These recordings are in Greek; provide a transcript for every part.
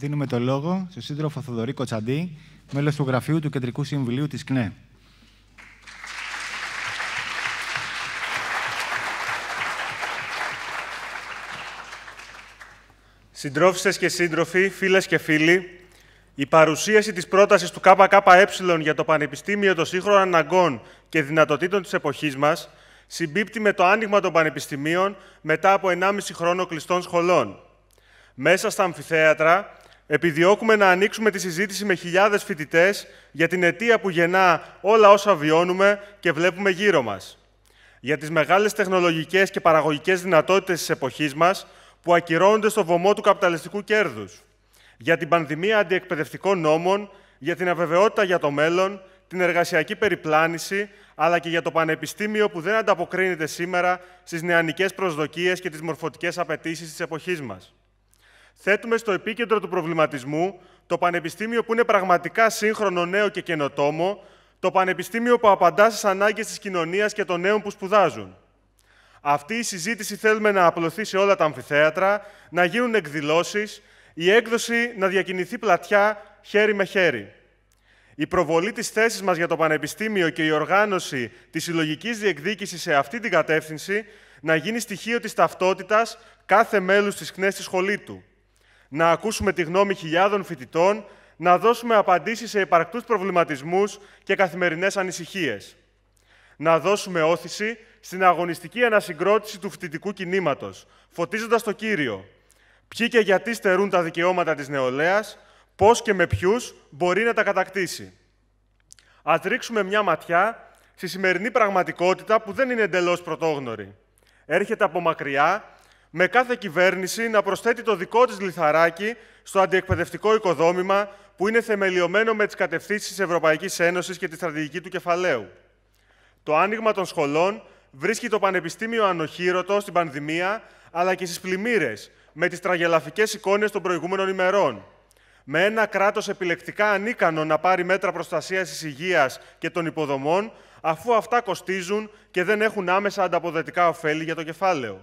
δίνουμε το λόγο στον σύντροφο Θοδωρή Κοτσαντή, μέλος του γραφείου του Κεντρικού Συμβουλίου της ΚΝΕ. Συντρόφισσες και σύντροφοι, φίλες και φίλοι, η παρουσίαση της πρότασης του ΚΚΕ για το Πανεπιστήμιο των Σύγχρονων Αναγκών και Δυνατοτήτων της εποχής μας συμπίπτει με το άνοιγμα των πανεπιστημίων μετά από 1,5 χρόνο κλειστών σχολών. Μέσα στα αμφιθέατρα, Επιδιώκουμε να ανοίξουμε τη συζήτηση με χιλιάδες φοιτητές για την αιτία που γεννά όλα όσα βιώνουμε και βλέπουμε γύρω μας. Για τις μεγάλες τεχνολογικές και παραγωγικές δυνατότητες της εποχής μας που ακυρώνονται στο βωμό του καπιταλιστικού κέρδους. Για την πανδημία αντιεκπαιδευτικών νόμων, για την αβεβαιότητα για το μέλλον, την εργασιακή περιπλάνηση, αλλά και για το πανεπιστήμιο που δεν ανταποκρίνεται σήμερα στις νεανικές προσδοκίες και τις μορφωτικές απαιτήσεις της εποχής μας θέτουμε στο επίκεντρο του προβληματισμού το πανεπιστήμιο που είναι πραγματικά σύγχρονο, νέο και καινοτόμο, το πανεπιστήμιο που απαντά στις ανάγκες της κοινωνίας και των νέων που σπουδάζουν. Αυτή η συζήτηση θέλουμε να απλωθεί σε όλα τα αμφιθέατρα, να γίνουν εκδηλώσεις, η έκδοση να διακινηθεί πλατιά χέρι με χέρι. Η προβολή της θέσης μας για το Πανεπιστήμιο και η οργάνωση της συλλογικής διεκδίκησης σε αυτή την κατεύθυνση να γίνει στοιχείο της ταυτότητας κάθε μέλους της ΚΝΕΣ στη σχολή του να ακούσουμε τη γνώμη χιλιάδων φοιτητών, να δώσουμε απαντήσεις σε υπαρκτούς προβληματισμούς και καθημερινές ανησυχίες. Να δώσουμε όθηση στην αγωνιστική ανασυγκρότηση του φοιτητικού κινήματος, φωτίζοντας το κύριο. Ποιοι και γιατί στερούν τα δικαιώματα της νεολαίας, πώς και με ποιους μπορεί να τα κατακτήσει. Ας ρίξουμε μια ματιά στη σημερινή πραγματικότητα που δεν είναι εντελώς πρωτόγνωρη. Έρχεται από μακριά με κάθε κυβέρνηση να προσθέτει το δικό της λιθαράκι στο αντιεκπαιδευτικό οικοδόμημα που είναι θεμελιωμένο με τις κατευθύνσεις της Ευρωπαϊκής Ένωσης και τη στρατηγική του κεφαλαίου. Το άνοιγμα των σχολών βρίσκει το Πανεπιστήμιο ανοχήρωτο στην πανδημία, αλλά και στις πλημμύρες, με τις τραγελαφικές εικόνες των προηγούμενων ημερών. Με ένα κράτος επιλεκτικά ανίκανο να πάρει μέτρα προστασίας της υγείας και των υποδομών, αφού αυτά κοστίζουν και δεν έχουν άμεσα ανταποδετικά ωφέλη για το κεφάλαιο.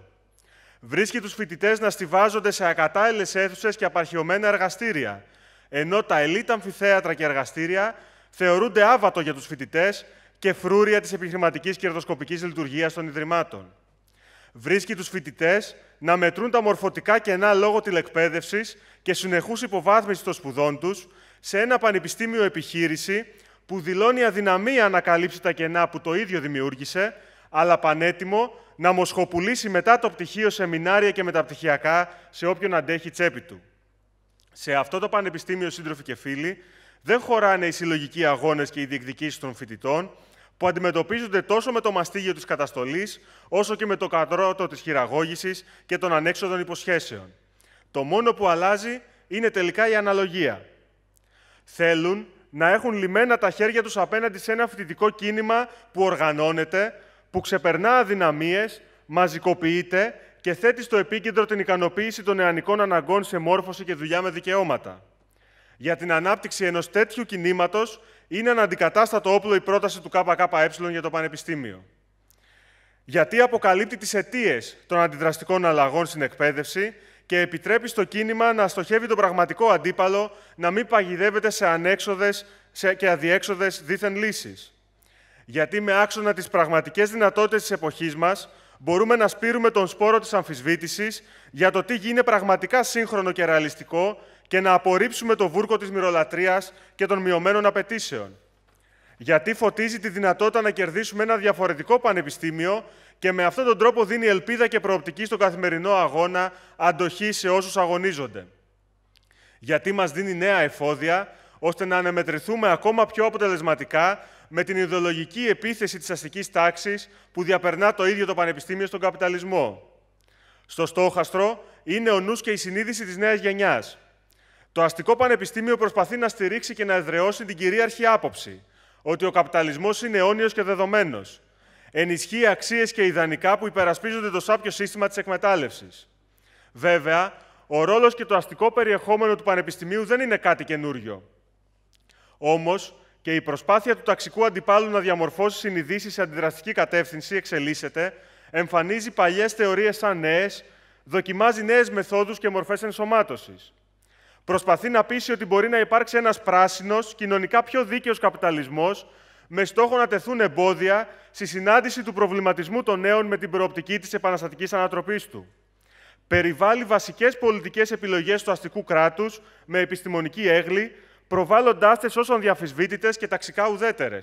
Βρίσκει τους φοιτητές να στηβάζονται σε ακατάλληλες αίθουσες και απαρχαιωμένα εργαστήρια, ενώ τα ελίτ αμφιθέατρα και εργαστήρια θεωρούνται άβατο για τους φοιτητές και φρούρια της επιχειρηματικής κερδοσκοπικής λειτουργίας των Ιδρυμάτων. Βρίσκει τους φοιτητές να μετρούν τα μορφωτικά κενά λόγω τηλεκπαίδευσης και συνεχούς υποβάθμιση των σπουδών τους σε ένα πανεπιστήμιο επιχείρηση που δηλώνει αδυναμία να καλύψει τα κενά που το ίδιο δημιούργησε αλλά πανέτοιμο να μοσχοπουλήσει μετά το πτυχίο σεμινάρια και μεταπτυχιακά σε όποιον αντέχει τσέπη του. Σε αυτό το πανεπιστήμιο, σύντροφοι και φίλοι, δεν χωράνε οι συλλογικοί αγώνες και οι διεκδικήσεις των φοιτητών, που αντιμετωπίζονται τόσο με το μαστίγιο της καταστολής, όσο και με το κατρότο της χειραγώγησης και των ανέξοδων υποσχέσεων. Το μόνο που αλλάζει είναι τελικά η αναλογία. Θέλουν να έχουν λιμένα τα χέρια τους απέναντι σε ένα φοιτητικό κίνημα που οργανώνεται, που ξεπερνά αδυναμίες, μαζικοποιείται και θέτει στο επίκεντρο την ικανοποίηση των νεανικών αναγκών σε μόρφωση και δουλειά με δικαιώματα. Για την ανάπτυξη ενός τέτοιου κινήματος είναι αναντικατάστατο όπλο η πρόταση του ΚΚΕ για το Πανεπιστήμιο. Γιατί αποκαλύπτει τις αιτίες των αντιδραστικών αλλαγών στην εκπαίδευση και επιτρέπει στο κίνημα να στοχεύει τον πραγματικό αντίπαλο να μην παγιδεύεται σε ανέξοδες και αδιέξοδες δίθεν λύσεις γιατί με άξονα τις πραγματικές δυνατότητες της εποχής μας μπορούμε να σπείρουμε τον σπόρο της αμφισβήτησης για το τι γίνεται πραγματικά σύγχρονο και ρεαλιστικό και να απορρίψουμε το βούρκο της μυρολατρείας και των μειωμένων απαιτήσεων. Γιατί φωτίζει τη δυνατότητα να κερδίσουμε ένα διαφορετικό πανεπιστήμιο και με αυτόν τον τρόπο δίνει ελπίδα και προοπτική στον καθημερινό αγώνα, αντοχή σε όσους αγωνίζονται. Γιατί μας δίνει νέα εφόδια, ώστε να αναμετρηθούμε ακόμα πιο αποτελεσματικά με την ιδεολογική επίθεση της αστικής τάξης που διαπερνά το ίδιο το Πανεπιστήμιο στον καπιταλισμό. Στο στόχαστρο είναι ο νους και η συνείδηση της νέας γενιάς. Το αστικό πανεπιστήμιο προσπαθεί να στηρίξει και να εδραιώσει την κυρίαρχη άποψη ότι ο καπιταλισμός είναι αιώνιος και δεδομένος. Ενισχύει αξίες και ιδανικά που υπερασπίζονται το σάπιο σύστημα της εκμετάλλευσης. Βέβαια, ο ρόλος και το αστικό περιεχόμενο του Πανεπιστημίου δεν είναι κάτι καινούριο. Όμως, και η προσπάθεια του ταξικού αντιπάλου να διαμορφώσει συνειδήσεις σε αντιδραστική κατεύθυνση εξελίσσεται, εμφανίζει παλιές θεωρίες σαν νέες, δοκιμάζει νέες μεθόδους και μορφές ενσωμάτωσης. Προσπαθεί να πείσει ότι μπορεί να υπάρξει ένας πράσινος, κοινωνικά πιο δίκαιος καπιταλισμός, με στόχο να τεθούν εμπόδια στη συνάντηση του προβληματισμού των νέων με την προοπτική της επαναστατικής ανατροπής του. Περιβάλλει βασικές πολιτικές επιλογές του αστικού κράτους με επιστημονική έγκλη, Προβάλλοντάς τι ω διαφυσβήτητες και ταξικά ουδέτερες.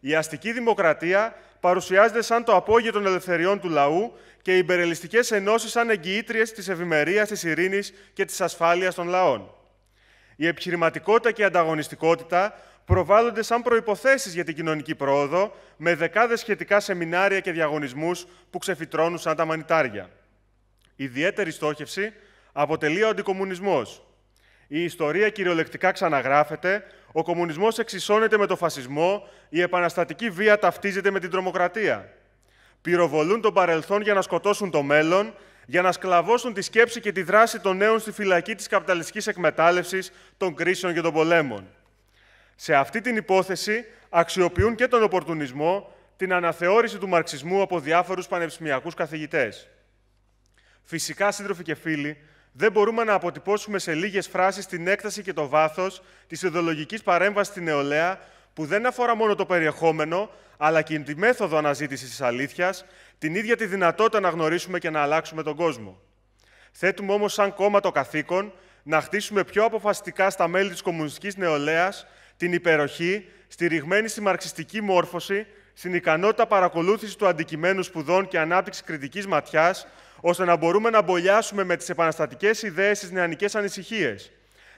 Η αστική δημοκρατία παρουσιάζεται σαν το απόγειο των ελευθεριών του λαού και οι υπερελιστικές ενώσεις σαν εγγυήτριες της ευημερίας, της ειρήνης και της ασφάλειας των λαών. Η επιχειρηματικότητα και η ανταγωνιστικότητα προβάλλονται σαν προποθέσει για την κοινωνική πρόοδο, με δεκάδες σχετικά σεμινάρια και διαγωνισμούς που ξεφυτρώνουν σαν τα μανιτάρια. Ιδιαίτερη στόχευση αποτελεί ο αντικομουνισμός, η ιστορία κυριολεκτικά ξαναγράφεται, ο κομμουνισμός εξισώνεται με τον φασισμό, η επαναστατική βία ταυτίζεται με την τρομοκρατία. Πυροβολούν τον παρελθόν για να σκοτώσουν το μέλλον, για να σκλαβώσουν τη σκέψη και τη δράση των νέων στη φυλακή της καπιταλιστικής εκμετάλλευσης, των κρίσεων και των πολέμων. Σε αυτή την υπόθεση αξιοποιούν και τον οπορτουνισμό, την αναθεώρηση του μαρξισμού από διάφορους πανεπιστημιακούς καθηγητές. Φυσικά, σύντροφοι και φίλοι, δεν μπορούμε να αποτυπώσουμε σε λίγες φράσεις την έκταση και το βάθος της ιδεολογικής παρέμβασης στην νεολαία, που δεν αφορά μόνο το περιεχόμενο, αλλά και τη μέθοδο αναζήτησης της αλήθειας, την ίδια τη δυνατότητα να γνωρίσουμε και να αλλάξουμε τον κόσμο. Θέτουμε όμως, σαν κόμμα, το καθήκον να χτίσουμε πιο αποφασιστικά στα μέλη της κομμουνιστικής νεολαίας την υπεροχή, στηριγμένη στη μαρξιστική μόρφωση, στην ικανότητα παρακολούθησης του αντικειμένου σπουδών και ανάπτυξης κριτικής ματιάς, ώστε να μπορούμε να μπολιάσουμε με τις επαναστατικές ιδέες τις νεανικές ανησυχίες.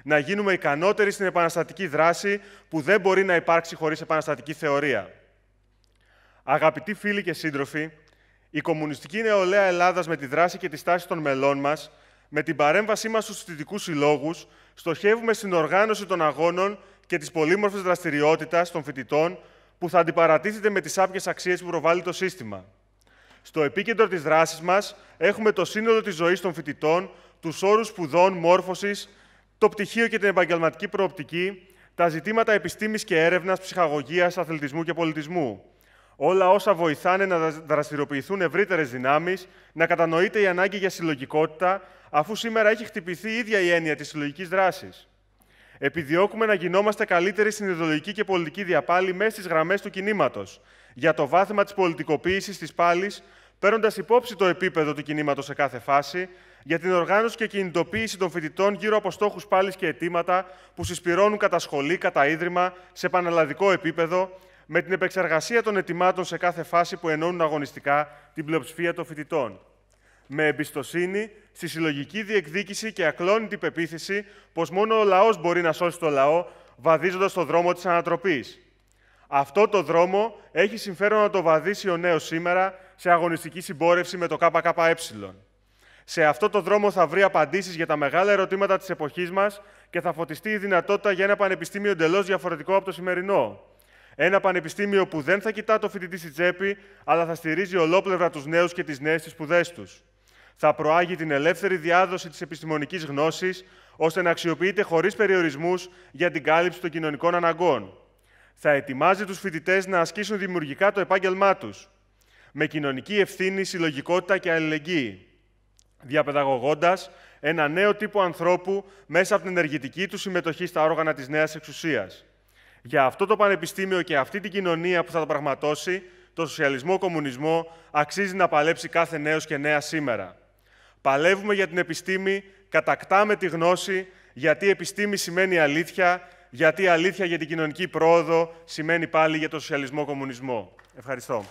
Να γίνουμε ικανότεροι στην επαναστατική δράση που δεν μπορεί να υπάρξει χωρίς επαναστατική θεωρία. Αγαπητοί φίλοι και σύντροφοι, η κομμουνιστική νεολαία Ελλάδας με τη δράση και τη στάση των μελών μας, με την παρέμβασή μας στους θητικούς συλλόγους, στοχεύουμε στην οργάνωση των αγώνων και της πολύμορφης δραστηριότητας των φοιτητών που θα αντιπαρατίθεται με τις άπιες αξίες που προβάλλει το σύστημα. Στο επίκεντρο της δράσης μας έχουμε το σύνολο της ζωής των φοιτητών, τους όρους σπουδών, μόρφωσης, το πτυχίο και την επαγγελματική προοπτική, τα ζητήματα επιστήμης και έρευνας, ψυχαγωγίας, αθλητισμού και πολιτισμού. Όλα όσα βοηθάνε να δραστηριοποιηθούν ευρύτερες δυνάμεις, να κατανοείται η ανάγκη για συλλογικότητα, αφού σήμερα έχει χτυπηθεί η ίδια η έννοια της συλλογικής δράσης. Επιδιώκουμε να γινόμαστε καλύτεροι στην ιδεολογική και πολιτική διαπάλη μέσα στις γραμμές του κινήματος για το βάθημα της πολιτικοποίησης της πάλης, παίρνοντας υπόψη το επίπεδο του κινήματος σε κάθε φάση, για την οργάνωση και κινητοποίηση των φοιτητών γύρω από στόχους πάλης και αιτήματα που συσπηρώνουν κατά σχολή, κατά ίδρυμα, σε πανελλαδικό επίπεδο, με την επεξεργασία των αιτημάτων σε κάθε φάση που ενώνουν αγωνιστικά την πλειοψηφία των φοιτητών. Με εμπιστοσύνη στη συλλογική διεκδίκηση και ακλόνητη πεποίθηση πως μόνο ο λαός μπορεί να σώσει το λαό, βαδίζοντας το δρόμο της ανατροπής. Αυτό το δρόμο έχει συμφέρον να το βαδίσει ο νέος σήμερα σε αγωνιστική συμπόρευση με το ΚΚΕ. Σε αυτό το δρόμο θα βρει απαντήσεις για τα μεγάλα ερωτήματα της εποχής μας και θα φωτιστεί η δυνατότητα για ένα πανεπιστήμιο εντελώς διαφορετικό από το σημερινό. Ένα πανεπιστήμιο που δεν θα κοιτά το φοιτητή στη τσέπη, αλλά θα στηρίζει ολόπλευρα τους νέους και τις νέες στις σπουδές τους θα προάγει την ελεύθερη διάδοση της επιστημονικής γνώσης, ώστε να αξιοποιείται χωρίς περιορισμούς για την κάλυψη των κοινωνικών αναγκών. Θα ετοιμάζει τους φοιτητές να ασκήσουν δημιουργικά το επάγγελμά τους, με κοινωνική ευθύνη, συλλογικότητα και αλληλεγγύη, διαπαιδαγωγώντας ένα νέο τύπο ανθρώπου μέσα από την ενεργητική του συμμετοχή στα όργανα της νέας εξουσίας. Για αυτό το πανεπιστήμιο και αυτή την κοινωνία που θα το πραγματώσει, το σοσιαλισμό-κομμουνισμό αξίζει να παλέψει κάθε νέος και νέα σήμερα. Παλεύουμε για την επιστήμη, κατακτάμε τη γνώση, γιατί η επιστήμη σημαίνει αλήθεια, γιατί αλήθεια για την κοινωνική πρόοδο σημαίνει πάλι για τον σοσιαλισμό-κομμουνισμό. Ευχαριστώ.